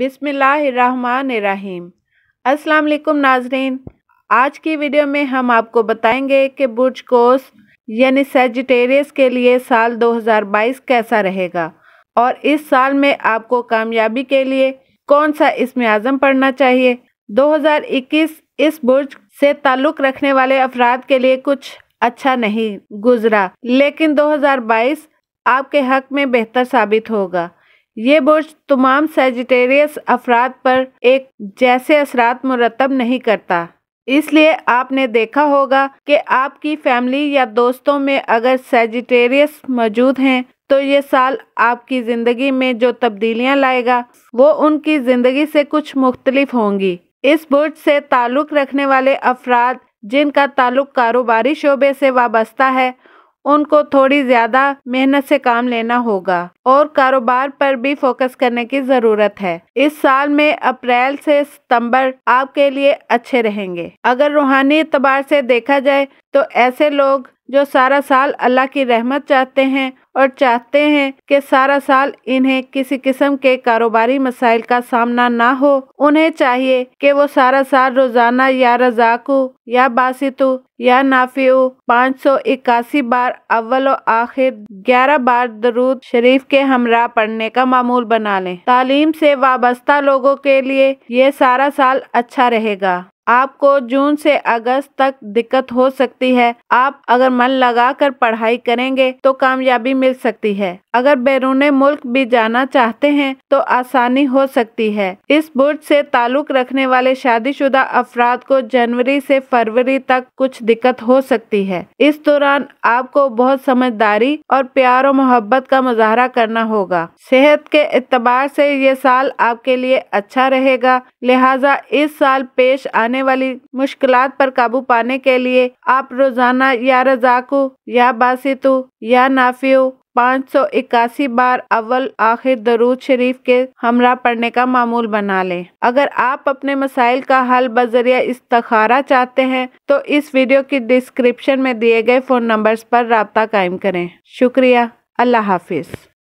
बिसमीम अस्सलाम नाजरीन आज की वीडियो में हम आपको बताएंगे कि बुर्ज कोस यानी सेजिटेरियस के लिए साल 2022 कैसा रहेगा और इस साल में आपको कामयाबी के लिए कौन सा इसमें आज़म पढ़ना चाहिए 2021 इस बुर्ज से ताल्लुक़ रखने वाले अफराद के लिए कुछ अच्छा नहीं गुजरा लेकिन 2022 आपके हक में बेहतर साबित होगा ये बुर्ज तमाम सेजिटेरियस अफराद पर एक जैसे असरात मुरतब नहीं करता इसलिए आपने देखा होगा कि आपकी फैमिली या दोस्तों में अगर सेजिटेरियस मौजूद हैं तो ये साल आपकी ज़िंदगी में जो तब्दीलियां लाएगा वो उनकी ज़िंदगी से कुछ मुख्तलिफ होंगी इस बुर्ज से ताल्लुक़ रखने वाले अफराद जिनका ताल्लुक़ कारोबारी शोबे से वाबस्ता है उनको थोड़ी ज्यादा मेहनत से काम लेना होगा और कारोबार पर भी फोकस करने की ज़रूरत है इस साल में अप्रैल से सितंबर आपके लिए अच्छे रहेंगे अगर रूहानी एतबार से देखा जाए तो ऐसे लोग जो सारा साल अल्लाह की रहमत चाहते हैं और चाहते हैं कि सारा साल इन्हें किसी किस्म के कारोबारी मसाइल का सामना ना हो उन्हें चाहिए कि वो सारा साल रोजाना या रजाकू या बासितु या नाफियो पाँच सौ इक्यासी बार अव्वल और आखिर ग्यारह बार दरूद शरीफ के हमरा पढ़ने का मामूल बना लें तालीम से वाबस्ता लोगों के लिए ये सारा साल अच्छा रहेगा आपको जून से अगस्त तक दिक्कत हो सकती है आप अगर मन लगाकर पढ़ाई करेंगे तो कामयाबी मिल सकती है अगर बैरून मुल्क भी जाना चाहते हैं तो आसानी हो सकती है इस बुर्ज से ताल्लुक रखने वाले शादीशुदा अफराद को जनवरी से फरवरी तक कुछ दिक्कत हो सकती है इस दौरान आपको बहुत समझदारी और प्यार और मोहब्बत का मुजाहरा करना होगा सेहत के एतबार से ये साल आपके लिए अच्छा रहेगा लिहाजा इस साल पेश आने आने वाली मुश्किल पर काबू पाने के लिए आप रोजाना या रजाकू या बासितु या नाफियो पाँच सौ इक्यासी बार अव्वल आखिर दरूद शरीफ के हमरा पढ़ने का मामूल बना लें अगर आप अपने मसाइल का हल बजरिया इस्तखारा चाहते हैं तो इस वीडियो की डिस्क्रिप्शन में दिए गए फ़ोन नंबर्स पर रबता कायम करें शुक्रिया अल्लाह हाफिज़